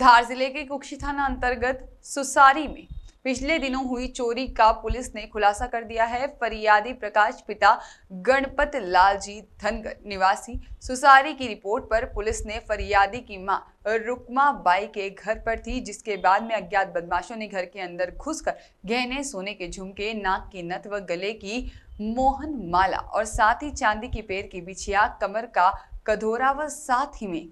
धार जिले के कुक्षी थाना अंतर्गत सुसारी में पिछले दिनों हुई चोरी का पुलिस ने खुलासा कर दिया है फरियादी प्रकाश पिता गणपत लाल जी धनगर निवासी सुसारी की रिपोर्ट पर पुलिस ने फरियादी की मां रुकमा बाई के घर पर थी जिसके बाद में अज्ञात बदमाशों ने घर के अंदर घुसकर गहने सोने के झुमके नाक की नथ व गले की मोहन माला और साथ ही चांदी की पेड़ की बिछिया कमर का कधोरा व साथ ही में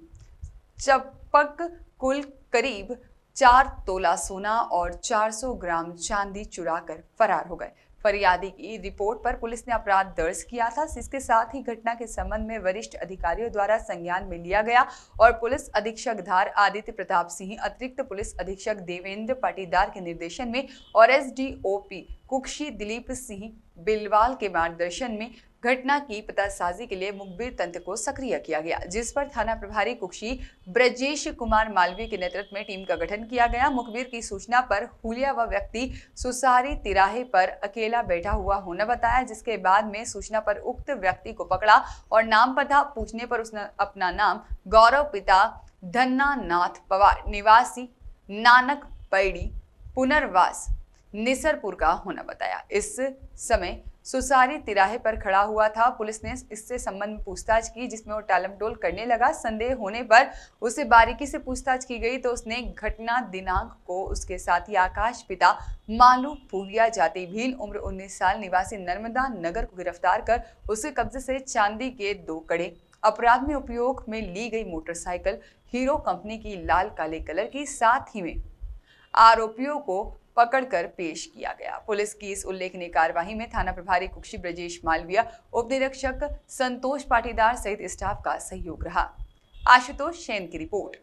चपक कुल करीब चार तोला सोना और 400 ग्राम चांदी चुराकर फरार हो गए फरियादी की रिपोर्ट पर पुलिस ने अपराध दर्ज किया था इसके साथ ही घटना के संबंध में वरिष्ठ अधिकारियों द्वारा संज्ञान में लिया गया और पुलिस अधीक्षक धार आदित्य प्रताप सिंह अतिरिक्त पुलिस अधीक्षक देवेंद्र पाटीदार के निर्देशन में और एस एसडीओपी कुक्षी दिलीप सिंह बिलवाल के मार्गदर्शन में घटना की पतासाजी के लिए मुखबिर तंत्र को सक्रिय किया गया जिस पर थाना प्रभारी कुक्षी ब्रजेश कुमार मालवीय के नेतृत्व में टीम का गठन किया गया मुखबिर की सूचना पर हुलिया व व्यक्ति सुसारी तिराहे पर अकेला बैठा हुआ होना बताया जिसके बाद में सूचना पर उक्त व्यक्ति को पकड़ा और नाम पता पूछने पर उसने अपना नाम गौरव पिता धन्नानाथ पवार निवासी नानक पैड़ी पुनर्वास निसरपुर का होना बताया इस समय सुसारी तिराहे पर खड़ा हुआ था पुलिस ने इससे संबंध में पूछताछ की जिसमें वो टालमटोल करने लगा संदेह होने पर उसे बारीकी से पूछताछ की गई तो उसने घटना दिनांक को उसके साथ ही आकाश पिता मालू पुलिया जाति भील उम्र 19 साल निवासी नर्मदा नगर को गिरफ्तार कर उसके कब्जे से चांदी के दो कड़े अपराध में उपयोग में ली गई मोटरसाइकिल हीरो कंपनी की लाल काले कलर की साथ ही में आरोपियों को पकड़कर पेश किया गया पुलिस की इस उल्लेखनीय कार्यवाही में थाना प्रभारी कुक्षी ब्रजेश मालविया उप निरीक्षक संतोष पाटीदार सहित स्टाफ का सहयोग रहा आशुतोष सेन की रिपोर्ट